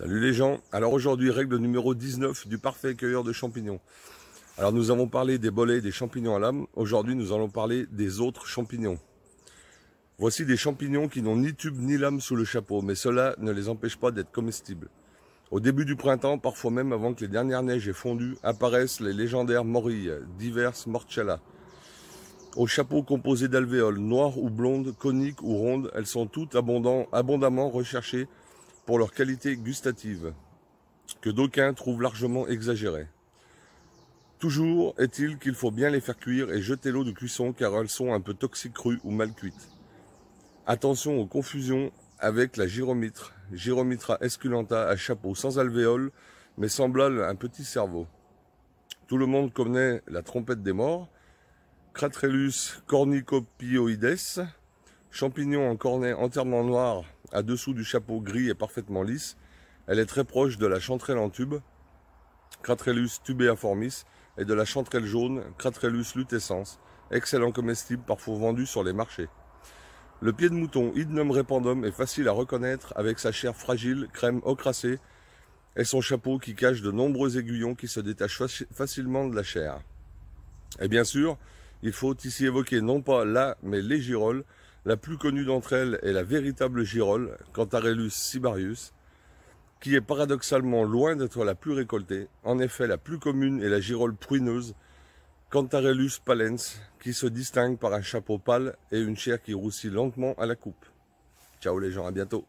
Salut les gens, alors aujourd'hui règle numéro 19 du parfait cueilleur de champignons. Alors nous avons parlé des bolets des champignons à lame, aujourd'hui nous allons parler des autres champignons. Voici des champignons qui n'ont ni tube ni lame sous le chapeau, mais cela ne les empêche pas d'être comestibles. Au début du printemps, parfois même avant que les dernières neiges aient fondu, apparaissent les légendaires morilles, diverses morchella. Au chapeau composé d'alvéoles, noires ou blondes, coniques ou rondes, elles sont toutes abondamment recherchées pour leur qualité gustative, que d'aucuns trouvent largement exagérée. Toujours est-il qu'il faut bien les faire cuire et jeter l'eau de cuisson car elles sont un peu toxiques crues ou mal cuites. Attention aux confusions avec la gyromitre, Gyromitra esculenta à chapeau sans alvéole, mais semblable à un petit cerveau. Tout le monde connaît la trompette des morts, Cratrellus cornicopioides, champignon en cornet entièrement noir à dessous du chapeau gris et parfaitement lisse. Elle est très proche de la chanterelle en tube, Craterellus tubeaformis, et de la chanterelle jaune, Craterellus lutescens, excellent comestible parfois vendu sur les marchés. Le pied de mouton Hydnum repandum est facile à reconnaître avec sa chair fragile, crème ocracée et son chapeau qui cache de nombreux aiguillons qui se détachent facilement de la chair. Et bien sûr, il faut ici évoquer non pas la, mais les girolles, la plus connue d'entre elles est la véritable girole, Cantarellus sibarius, qui est paradoxalement loin d'être la plus récoltée. En effet, la plus commune est la girole pruineuse, Cantarellus palens, qui se distingue par un chapeau pâle et une chair qui roussit lentement à la coupe. Ciao les gens, à bientôt